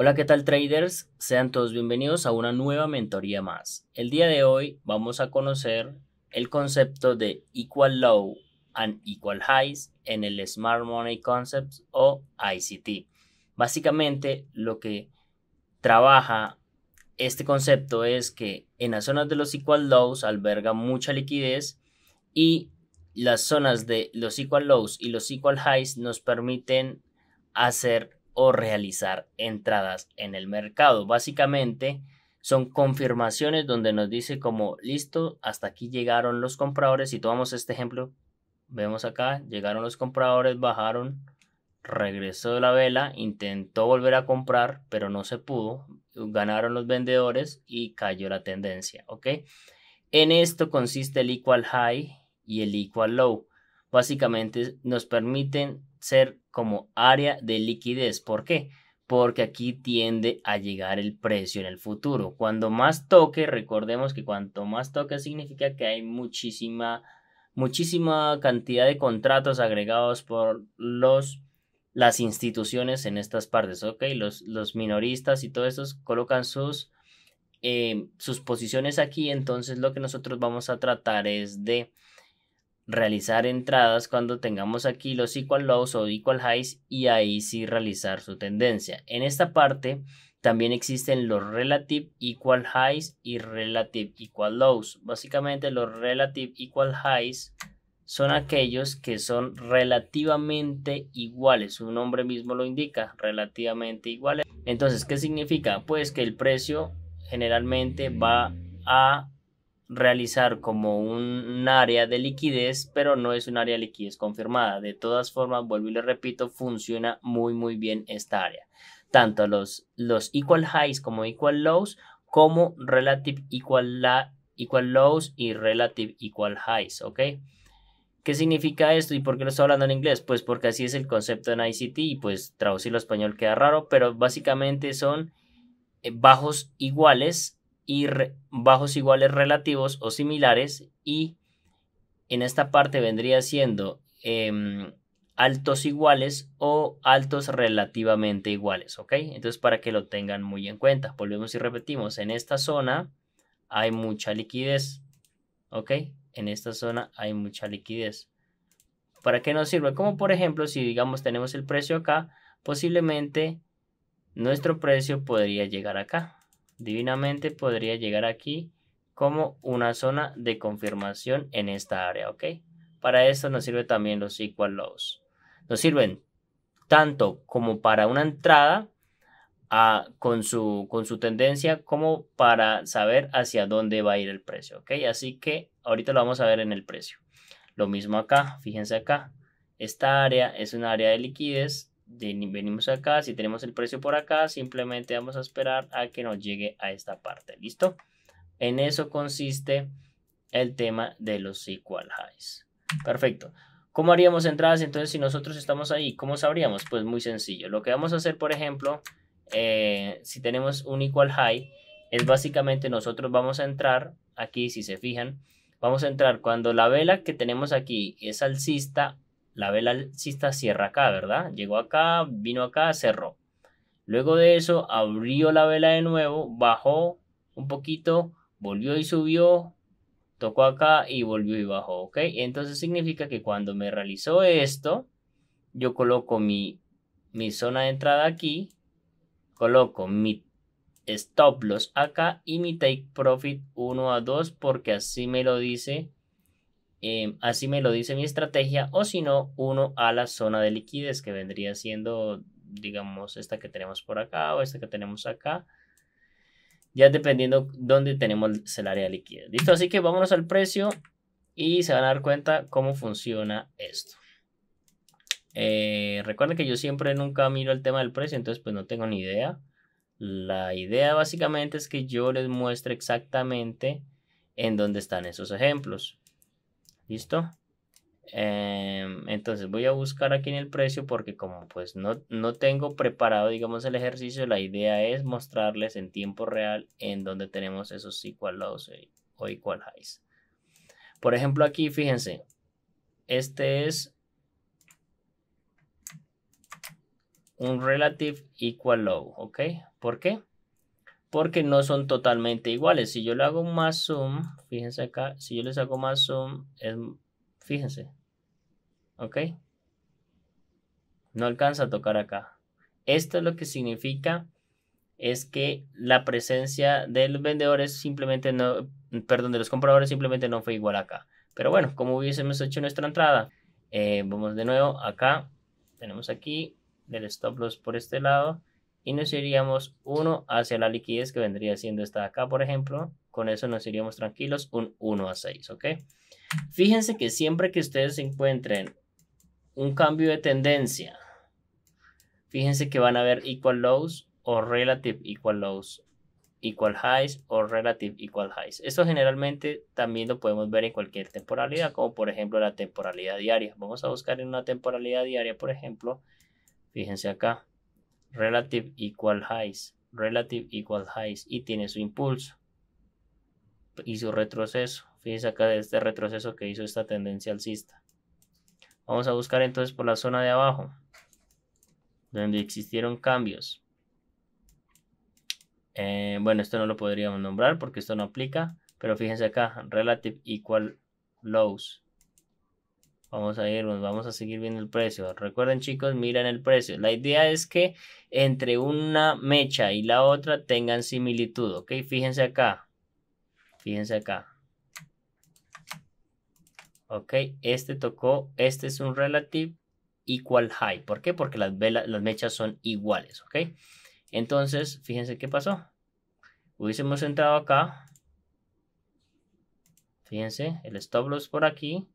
Hola, ¿qué tal traders? Sean todos bienvenidos a una nueva mentoría más. El día de hoy vamos a conocer el concepto de Equal Low and Equal Highs en el Smart Money Concepts o ICT. Básicamente lo que trabaja este concepto es que en las zonas de los Equal Lows alberga mucha liquidez y las zonas de los Equal Lows y los Equal Highs nos permiten hacer o realizar entradas en el mercado. Básicamente son confirmaciones donde nos dice como listo, hasta aquí llegaron los compradores. Si tomamos este ejemplo, vemos acá, llegaron los compradores, bajaron, regresó de la vela, intentó volver a comprar, pero no se pudo, ganaron los vendedores y cayó la tendencia, ¿ok? En esto consiste el equal high y el equal low. Básicamente nos permiten ser como área de liquidez. ¿Por qué? Porque aquí tiende a llegar el precio en el futuro. Cuando más toque, recordemos que cuanto más toque significa que hay muchísima, muchísima cantidad de contratos agregados por los las instituciones en estas partes, ¿ok? Los, los minoristas y todos estos colocan sus, eh, sus posiciones aquí, entonces lo que nosotros vamos a tratar es de realizar entradas cuando tengamos aquí los equal lows o equal highs y ahí sí realizar su tendencia. En esta parte también existen los relative equal highs y relative equal lows. Básicamente los relative equal highs son aquellos que son relativamente iguales. Su nombre mismo lo indica, relativamente iguales. Entonces, ¿qué significa? Pues que el precio generalmente va a realizar como un, área de liquidez, pero no es un área de liquidez confirmada. De todas formas, vuelvo y le repito, funciona muy muy bien esta área. Tanto los, los equal highs como equal lows, como relative equal, la, lows y relative equal highs, ¿ok? ¿Qué significa esto y por qué lo estoy hablando en inglés? Pues porque así es el concepto en ICT y pues traducirlo a español queda raro, pero básicamente son eh, bajos iguales y bajos iguales relativos o similares y en esta parte vendría siendo em, altos iguales o altos relativamente iguales, ¿ok? Entonces para que lo tengan muy en cuenta, volvemos y repetimos, en esta zona hay mucha liquidez, ¿ok? En esta zona hay mucha liquidez. ¿Para qué nos sirve? Como por ejemplo, si digamos tenemos el precio acá, posiblemente nuestro precio podría llegar acá, divinamente podría llegar aquí como una zona de confirmación en esta área, ¿ok? Para esto nos sirven también los equal lows. Nos sirven tanto como para una entrada ah, con, su, con su tendencia como para saber hacia dónde va a ir el precio, ¿ok? Así que ahorita lo vamos a ver en el precio. Lo mismo acá, fíjense acá. Esta área es un área de liquidez venimos acá, si tenemos el precio por acá, simplemente vamos a esperar a que nos llegue a esta parte, ¿listo? En eso consiste el tema de los equal highs. Perfecto. ¿Cómo haríamos entradas entonces si nosotros estamos ahí? ¿Cómo sabríamos? Pues muy sencillo. Lo que vamos a hacer, por ejemplo, eh, si tenemos un equal high, es básicamente nosotros vamos a entrar, aquí si se fijan, vamos a entrar cuando la vela que tenemos aquí es alcista la vela alcista cierra acá, ¿verdad? Llegó acá, vino acá, cerró. Luego de eso, abrió la vela de nuevo, bajó un poquito, volvió y subió, tocó acá y volvió y bajó, ¿ok? Entonces significa que cuando me realizó esto, yo coloco mi, mi zona de entrada aquí, coloco mi stop loss acá y mi take profit 1 a 2 porque así me lo dice Em, así me lo dice mi estrategia, o si no, uno a la zona de liquidez, que vendría siendo, digamos, esta que tenemos por acá o esta que tenemos acá. Ya dependiendo dónde tenemos el área de liquidez. Listo, así que vámonos al precio y se van a dar cuenta cómo funciona esto. Eh, recuerden que yo siempre nunca miro el tema del precio, entonces pues no tengo ni idea. La idea básicamente es que yo les muestre exactamente en dónde están esos ejemplos. ¿Listo? Em, entonces voy a buscar aquí en el precio porque como pues no, no tengo preparado digamos el ejercicio, la idea es mostrarles en tiempo real en donde tenemos esos equal lows o equal highs. Por ejemplo aquí fíjense, este es un relative equal low, ¿ok? ¿Por qué? porque no son totalmente iguales. Si yo le hago más zoom, fíjense acá, si yo les hago más zoom, fíjense, ¿ok? No alcanza a tocar acá. Esto es lo que significa es que la presencia de los vendedores simplemente no, perdón, de los compradores simplemente no fue igual acá. Pero bueno, como hubiésemos hecho nuestra entrada, eh, vamos de nuevo acá, tenemos aquí del stop loss por este lado, y nos iríamos 1 hacia la liquidez que vendría siendo esta de acá, por ejemplo. Con eso nos iríamos tranquilos un 1 a 6, ¿ok? Fíjense que siempre que ustedes encuentren un cambio de tendencia, fíjense que van a ver equal lows o relative equal lows, equal highs o relative equal highs. Esto generalmente también lo podemos ver en cualquier temporalidad, como por ejemplo la temporalidad diaria. Vamos a buscar en una temporalidad diaria, por ejemplo, fíjense acá relative equal highs, relative equal highs y tiene su impulso y su retroceso. Fíjense acá de este retroceso que hizo esta tendencia alcista. Vamos a buscar entonces por la zona de abajo, donde existieron cambios. Eh, bueno, esto no lo podríamos nombrar porque esto no aplica, pero fíjense acá, relative equal lows. Vamos a irnos, vamos a seguir viendo el precio. Recuerden chicos, miren el precio. La idea es que entre una mecha y la otra tengan similitud, ¿ok? Fíjense acá. Fíjense acá. ¿Ok? Este tocó, este es un relative equal high. ¿Por qué? Porque las, velas, las mechas son iguales, ¿ok? Entonces, fíjense qué pasó. Hubiésemos entrado acá. Fíjense, el stop loss por aquí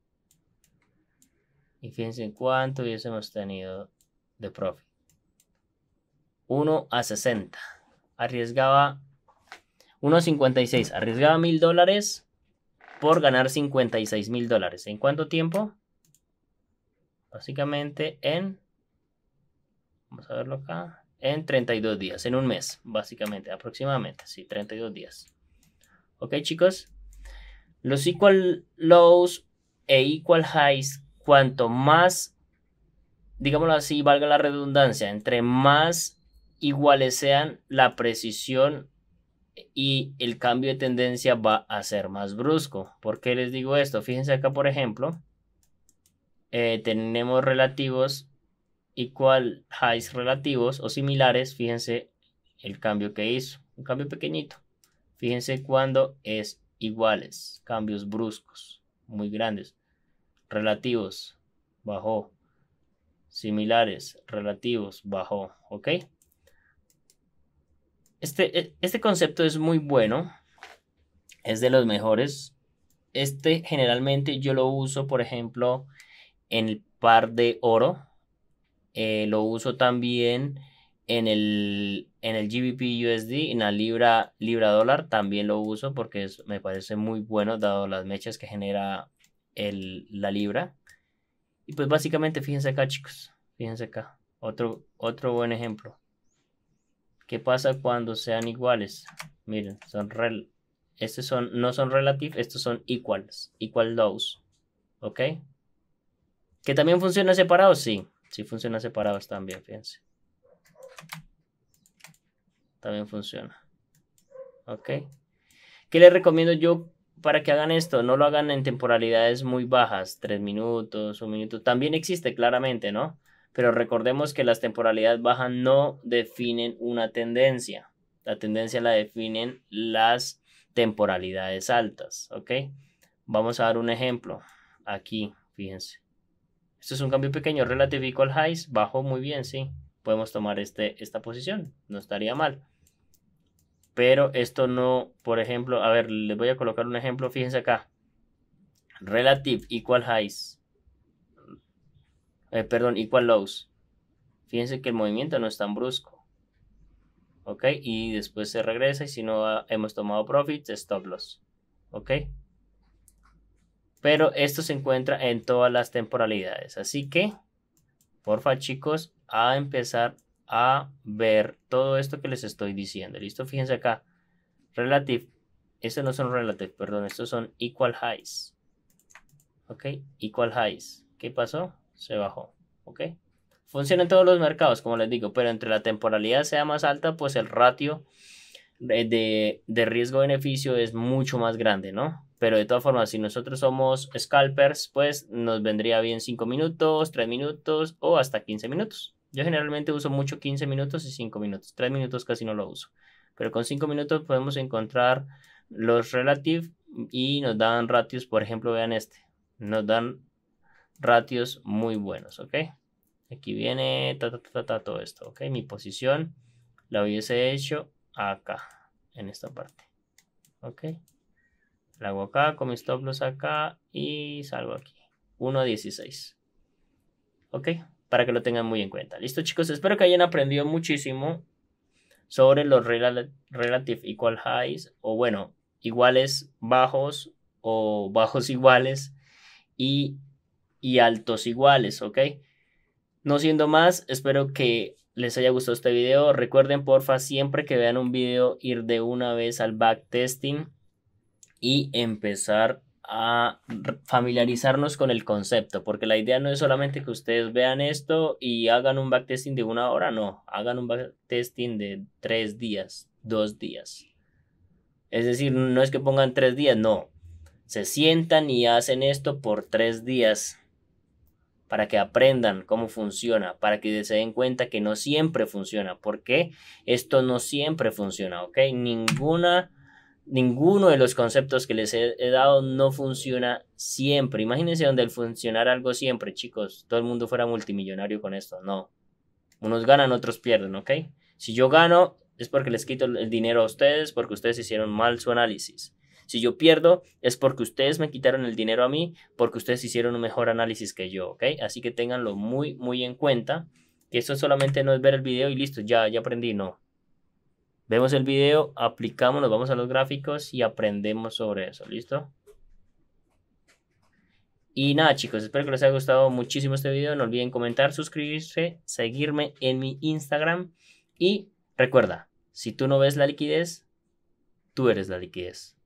y fíjense en cuánto hubiésemos tenido de profit. 1 a 60. Arriesgaba 56. Arriesgaba mil dólares por ganar 56 mil dólares. ¿En cuánto tiempo? Básicamente en... Vamos a verlo acá. En 32 días, en un mes, básicamente, aproximadamente. Sí, 32 días. ¿Ok, chicos? Los equal lows e equal highs cuanto más, digámoslo así, valga la redundancia, entre más iguales sean, la precisión y el cambio de tendencia va a ser más brusco. ¿Por qué les digo esto? Fíjense acá, por ejemplo, eh, tenemos relativos igual highs relativos o similares. Fíjense el cambio que hizo, un cambio pequeñito. Fíjense cuando es iguales, cambios bruscos, muy grandes relativos, Bajo. Similares, relativos, Bajo. ¿Ok? Este, e, este concepto es muy bueno. Es de los mejores. Este generalmente yo lo uso, por ejemplo, en el par de oro. Eh, lo uso también en el, en el GBP USD, en la libra, libra dólar, también lo uso porque me parece muy bueno dado las mechas que genera el, la libra. Y pues básicamente, fíjense acá, chicos. Fíjense acá. Otro, otro buen ejemplo. ¿Qué pasa cuando sean iguales? Miren, son rel estos son, no son relative, estos son equals, equal those. ¿Ok? ¿Que también funciona separado? Sí, sí funciona separado también, fíjense. También funciona. ¿Ok? ¿Qué les recomiendo yo para que hagan esto, no lo hagan en temporalidades muy bajas, tres minutos, un minuto, también existe claramente, ¿no? Pero recordemos que las temporalidades bajas no definen una tendencia, la tendencia la definen las temporalidades altas, ¿ok? Vamos a dar un ejemplo aquí, fíjense. Esto es un cambio pequeño relativo al highs, Bajo muy bien, sí. Podemos tomar este, esta posición, no estaría mal pero esto no, por ejemplo, a ver, les voy a colocar un ejemplo, fíjense acá. Relative equal highs. Eh, perdón, equal lows. Fíjense que el movimiento no es tan brusco. ¿Ok? Y después se regresa y si no hemos tomado profits, stop loss. ¿Ok? Pero esto se encuentra en todas las temporalidades. Así que, porfa chicos, a empezar a ver todo esto que les estoy diciendo. ¿Listo? Fíjense acá. Relative. Estos no son relative, perdón. Estos son equal highs. ¿Ok? Equal highs. ¿Qué pasó? Se bajó. ¿Ok? Funciona en todos los mercados, como les digo, pero entre la temporalidad sea más alta, pues el ratio de, de riesgo-beneficio es mucho más grande, ¿no? Pero de todas formas, si nosotros somos scalpers, pues nos vendría bien 5 minutos, 3 minutos o hasta 15 minutos. Yo generalmente uso mucho 15 minutos y 5 minutos. 3 minutos casi no lo uso. Pero con 5 minutos podemos encontrar los relative y nos dan ratios, por ejemplo, vean este. Nos dan ratios muy buenos, ¿ok? Aquí viene todo esto, ¿ok? Mi posición la hubiese hecho acá, en esta parte, ¿ok? La hago acá, con mis toplos acá y salgo aquí. 16 ¿ok? para que lo tengan muy en cuenta. Listo chicos, espero que hayan aprendido muchísimo sobre los relative equal highs o bueno, iguales bajos o bajos iguales y, altos iguales, ¿ok? No siendo más, espero que les haya gustado este video. Recuerden, porfa, siempre que vean un video, ir de una vez al backtesting y empezar a familiarizarnos con el concepto, porque la idea no es solamente que ustedes vean esto y hagan un backtesting de una hora, no, hagan un backtesting de tres días, dos días. Es decir, no es que pongan tres días, no. Se sientan y hacen esto por tres días para que aprendan cómo funciona, para que se den cuenta que no siempre funciona, porque esto no siempre funciona, ¿ok? Ninguna ninguno de los conceptos que les he, dado no funciona siempre. Imagínense donde el funcionar algo siempre, chicos, todo el mundo fuera multimillonario con esto. No. Unos ganan, otros pierden, ¿ok? Si yo gano, es porque les quito el dinero a ustedes, porque ustedes hicieron mal su análisis. Si yo pierdo, es porque ustedes me quitaron el dinero a mí, porque ustedes hicieron un mejor análisis que yo, ¿ok? Así que tenganlo muy, muy en cuenta. Que eso solamente no es ver el video y listo, ya, ya aprendí, no. Vemos el video, aplicamos, nos vamos a los gráficos y aprendemos sobre eso. ¿Listo? Y nada chicos, espero que les haya gustado muchísimo este video. No olviden comentar, suscribirse, seguirme en mi Instagram. Y recuerda, si tú no ves la liquidez, tú eres la liquidez.